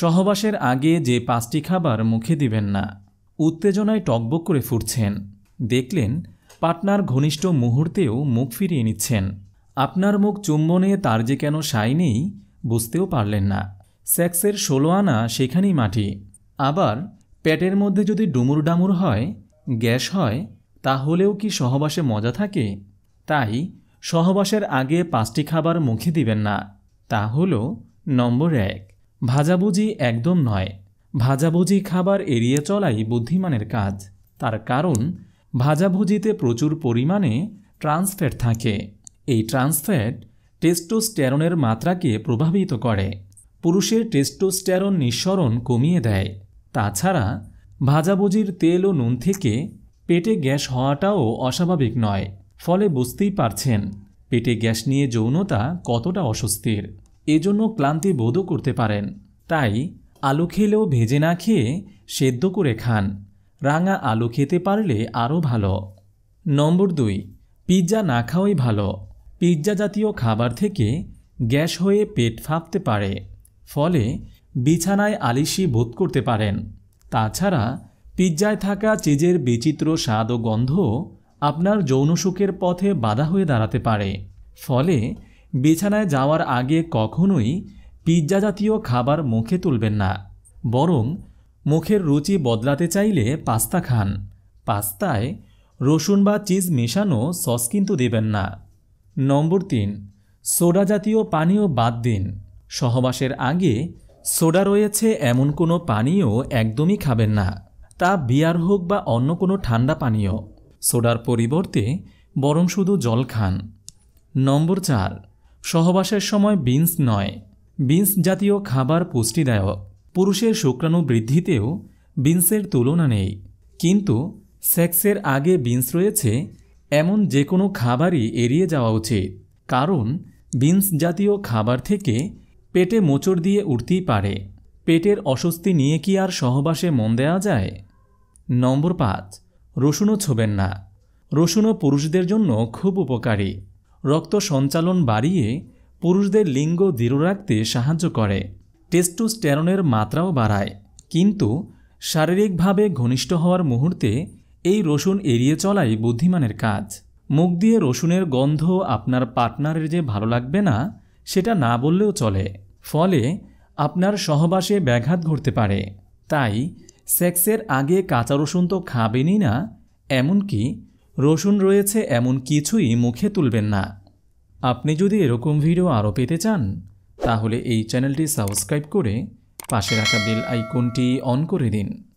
সহবাসের আগে যে পাঁচটি খাবার মুখে দিবেন না উত্তেজনায় টকবক করে ফুটছেন দেখলেন পাটনার ঘনিষ্ঠ মুহূর্তেও মুখ ফিরিয়ে নিচ্ছেন আপনার মুখ চুম্বনে তার যে কেন সাই নেই বুঝতেও পারলেন না সেক্সের ষোলো আনা সেখানেই মাটি আবার প্যাটের মধ্যে যদি ডুমুর ডামুর হয় গ্যাস হয় তাহলেও কি সহবাসে মজা থাকে তাই সহবাসের আগে পাঁচটি খাবার মুখে দিবেন না তা হল নম্বর এক ভাজাভুজি একদম নয় ভাজাভুজি খাবার এড়িয়ে চলাই বুদ্ধিমানের কাজ তার কারণ ভাজাভুজিতে প্রচুর পরিমাণে ট্রান্সফ্যাট থাকে এই ট্রান্সফ্যাট টেস্টোস্টেরনের মাত্রাকে প্রভাবিত করে পুরুষের টেস্টোস্টেরন নিঃসরণ কমিয়ে দেয় তাছাড়া ভাজাভুজির তেল ও নুন থেকে পেটে গ্যাস হওয়াটাও অস্বাভাবিক নয় ফলে বুঝতেই পারছেন পেটে গ্যাস নিয়ে যৌনতা কতটা অস্বস্তির এজন্য ক্লান্তি বোধও করতে পারেন তাই আলু খেলেও ভেজে না খেয়ে সেদ্ধ করে খান রাঙা আলু খেতে পারলে আরও ভালো নম্বর দুই পিৎজা না খাওয়াই ভালো পিৎজা জাতীয় খাবার থেকে গ্যাস হয়ে পেট ফাঁপতে পারে ফলে বিছানায় আলিশি বোধ করতে পারেন তাছাড়া পিৎজায় থাকা চিজের বিচিত্র স্বাদ ও গন্ধ আপনার যৌনসুখের পথে বাধা হয়ে দাঁড়াতে পারে ফলে বিছানায় যাওয়ার আগে কখনোই পিৎজা জাতীয় খাবার মুখে তুলবেন না বরং মুখের রুচি বদলাতে চাইলে পাস্তা খান পাস্তায় রসুন বা চিজ মেশানো সস কিন্তু দেবেন না নম্বর তিন সোডা জাতীয় পানীয় বাদ দিন সহবাসের আগে সোডা রয়েছে এমন কোনো পানীয় একদমই খাবেন না তা বিয়ার হোক বা অন্য কোনো ঠান্ডা পানীয় সোডার পরিবর্তে বরং শুধু জল খান নম্বর চার সহবাসের সময় বিনস নয় বিনস জাতীয় খাবার পুষ্টিদায়ক পুরুষের শুক্রাণু বৃদ্ধিতেও বিনসের তুলনা নেই কিন্তু সেক্সের আগে বিনস রয়েছে এমন যে কোনো খাবারই এড়িয়ে যাওয়া উচিত কারণ বিনস জাতীয় খাবার থেকে পেটে মোচড় দিয়ে উঠতেই পারে পেটের অস্বস্তি নিয়ে কি আর সহবাসে মন দেওয়া যায় নম্বর পাঁচ রসুনও ছোবেন না রসুনও পুরুষদের জন্য খুব উপকারী রক্ত সঞ্চালন বাড়িয়ে পুরুষদের লিঙ্গ দৃঢ় রাখতে সাহায্য করে টেস্টোস্টেরনের মাত্রাও বাড়ায় কিন্তু শারীরিকভাবে ঘনিষ্ঠ হওয়ার মুহূর্তে এই রসুন এড়িয়ে চলাই বুদ্ধিমানের কাজ মুখ দিয়ে রসুনের গন্ধ আপনার পার্টনারের যে ভালো লাগবে না সেটা না বললেও চলে ফলে আপনার সহবাসে ব্যাঘাত ঘটতে পারে তাই সেক্সের আগে কাঁচা রসুন তো খাবেনই না এমনকি রসুন রয়েছে এমন কিছুই মুখে তুলবেন না আপনি যদি এরকম ভিডিও আরও পেতে চান তাহলে এই চ্যানেলটি সাবস্ক্রাইব করে পাশে রাখা বেল আইকনটি অন করে দিন